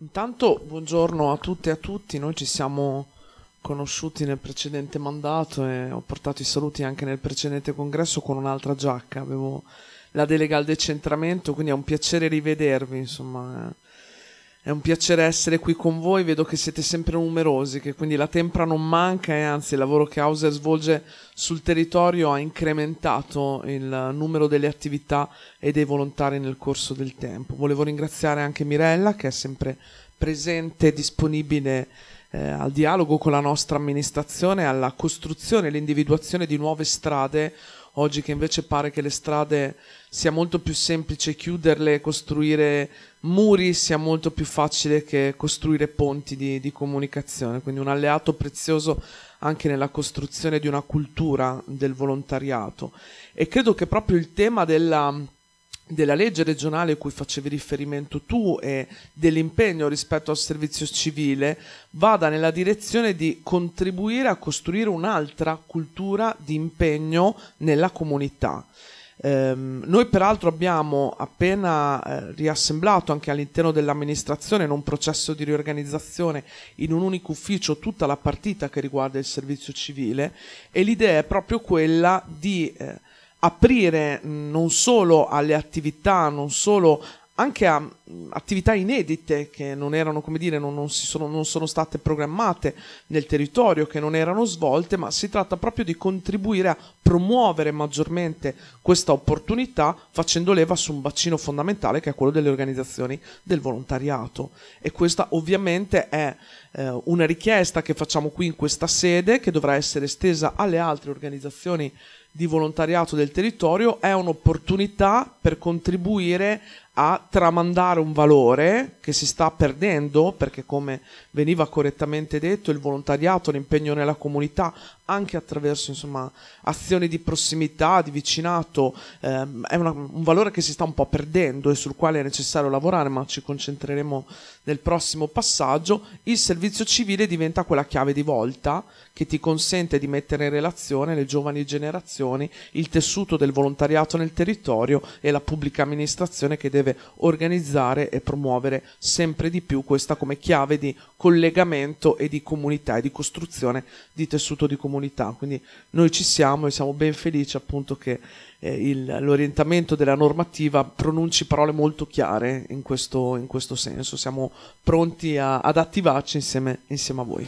Intanto buongiorno a tutte e a tutti, noi ci siamo conosciuti nel precedente mandato e ho portato i saluti anche nel precedente congresso con un'altra giacca, avevo la delega al decentramento, quindi è un piacere rivedervi, insomma eh. È un piacere essere qui con voi, vedo che siete sempre numerosi, che quindi la tempra non manca e anzi il lavoro che Hauser svolge sul territorio ha incrementato il numero delle attività e dei volontari nel corso del tempo. Volevo ringraziare anche Mirella che è sempre presente e disponibile eh, al dialogo con la nostra amministrazione, alla costruzione e all'individuazione di nuove strade oggi che invece pare che le strade sia molto più semplice chiuderle, costruire muri sia molto più facile che costruire ponti di, di comunicazione, quindi un alleato prezioso anche nella costruzione di una cultura del volontariato. E credo che proprio il tema della della legge regionale a cui facevi riferimento tu e dell'impegno rispetto al servizio civile vada nella direzione di contribuire a costruire un'altra cultura di impegno nella comunità. Eh, noi peraltro abbiamo appena eh, riassemblato anche all'interno dell'amministrazione in un processo di riorganizzazione in un unico ufficio tutta la partita che riguarda il servizio civile e l'idea è proprio quella di eh, aprire non solo alle attività, non solo anche a mm, attività inedite che non erano, come dire, non, non sono, non sono state programmate nel territorio, che non erano svolte, ma si tratta proprio di contribuire a promuovere maggiormente questa opportunità facendo leva su un bacino fondamentale che è quello delle organizzazioni del volontariato. E questa ovviamente è eh, una richiesta che facciamo qui in questa sede, che dovrà essere estesa alle altre organizzazioni di volontariato del territorio è un'opportunità per contribuire a tramandare un valore che si sta perdendo perché come veniva correttamente detto il volontariato, l'impegno nella comunità anche attraverso insomma, azioni di prossimità, di vicinato ehm, è una, un valore che si sta un po' perdendo e sul quale è necessario lavorare ma ci concentreremo nel prossimo passaggio il servizio civile diventa quella chiave di volta che ti consente di mettere in relazione le giovani generazioni il tessuto del volontariato nel territorio e la pubblica amministrazione che deve deve organizzare e promuovere sempre di più questa come chiave di collegamento e di comunità e di costruzione di tessuto di comunità. Quindi noi ci siamo e siamo ben felici appunto che eh, il, l'orientamento della normativa pronunci parole molto chiare in questo, in questo senso. Siamo pronti a, ad attivarci insieme, insieme a voi.